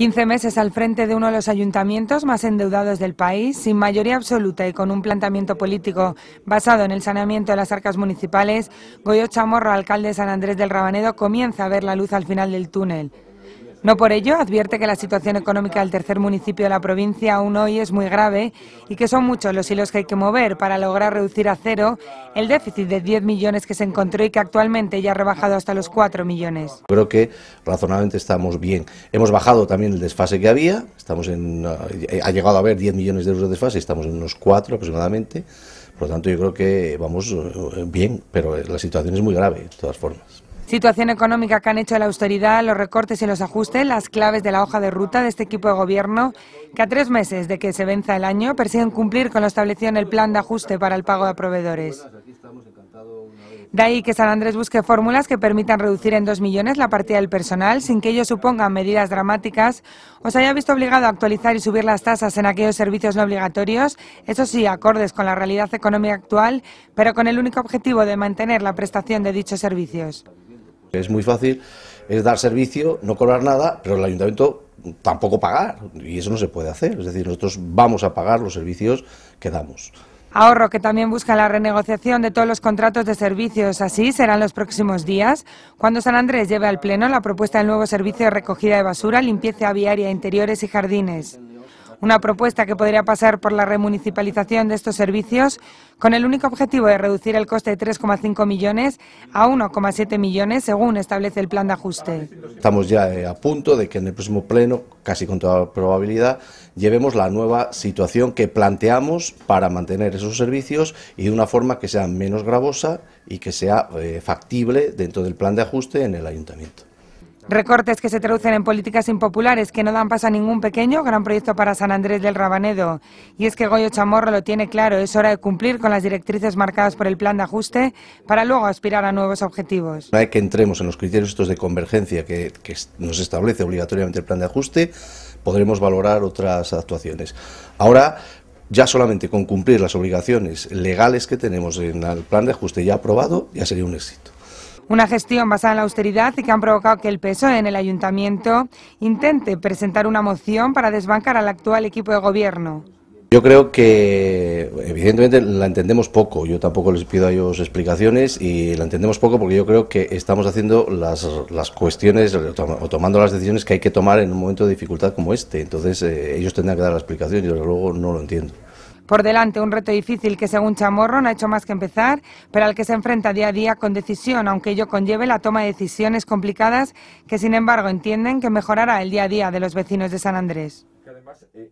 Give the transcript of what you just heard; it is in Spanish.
15 meses al frente de uno de los ayuntamientos más endeudados del país, sin mayoría absoluta y con un planteamiento político basado en el saneamiento de las arcas municipales, Goyo Chamorro, alcalde de San Andrés del Rabanedo, comienza a ver la luz al final del túnel. No por ello, advierte que la situación económica del tercer municipio de la provincia aún hoy es muy grave y que son muchos los hilos que hay que mover para lograr reducir a cero el déficit de 10 millones que se encontró y que actualmente ya ha rebajado hasta los 4 millones. Creo que razonablemente estamos bien. Hemos bajado también el desfase que había, estamos en, eh, ha llegado a haber 10 millones de euros de desfase, estamos en unos 4 aproximadamente. Por lo tanto, yo creo que vamos eh, bien, pero la situación es muy grave, de todas formas. Situación económica que han hecho la austeridad, los recortes y los ajustes, las claves de la hoja de ruta de este equipo de gobierno, que a tres meses de que se venza el año persiguen cumplir con lo establecido en el plan de ajuste para el pago de proveedores. De ahí que San Andrés busque fórmulas que permitan reducir en dos millones la partida del personal sin que ello suponga medidas dramáticas o se haya visto obligado a actualizar y subir las tasas en aquellos servicios no obligatorios, eso sí, acordes con la realidad económica actual, pero con el único objetivo de mantener la prestación de dichos servicios. Es muy fácil, es dar servicio, no cobrar nada, pero el ayuntamiento tampoco pagar, y eso no se puede hacer. Es decir, nosotros vamos a pagar los servicios que damos. Ahorro que también busca la renegociación de todos los contratos de servicios. Así serán los próximos días, cuando San Andrés lleve al Pleno la propuesta del nuevo servicio de recogida de basura, limpieza viaria, interiores y jardines una propuesta que podría pasar por la remunicipalización de estos servicios con el único objetivo de reducir el coste de 3,5 millones a 1,7 millones según establece el plan de ajuste. Estamos ya eh, a punto de que en el próximo pleno, casi con toda probabilidad, llevemos la nueva situación que planteamos para mantener esos servicios y de una forma que sea menos gravosa y que sea eh, factible dentro del plan de ajuste en el ayuntamiento. Recortes que se traducen en políticas impopulares que no dan paso a ningún pequeño gran proyecto para San Andrés del Rabanedo. Y es que Goyo Chamorro lo tiene claro, es hora de cumplir con las directrices marcadas por el plan de ajuste para luego aspirar a nuevos objetivos. Una vez que entremos en los criterios estos de convergencia que nos establece obligatoriamente el plan de ajuste, podremos valorar otras actuaciones. Ahora, ya solamente con cumplir las obligaciones legales que tenemos en el plan de ajuste ya aprobado, ya sería un éxito. Una gestión basada en la austeridad y que han provocado que el PSOE en el ayuntamiento intente presentar una moción para desbancar al actual equipo de gobierno. Yo creo que, evidentemente, la entendemos poco. Yo tampoco les pido a ellos explicaciones y la entendemos poco porque yo creo que estamos haciendo las, las cuestiones o tomando las decisiones que hay que tomar en un momento de dificultad como este. Entonces, eh, ellos tendrán que dar la explicación y, desde luego, no lo entiendo. Por delante un reto difícil que según Chamorro no ha hecho más que empezar, pero al que se enfrenta día a día con decisión, aunque ello conlleve la toma de decisiones complicadas que sin embargo entienden que mejorará el día a día de los vecinos de San Andrés. Eh,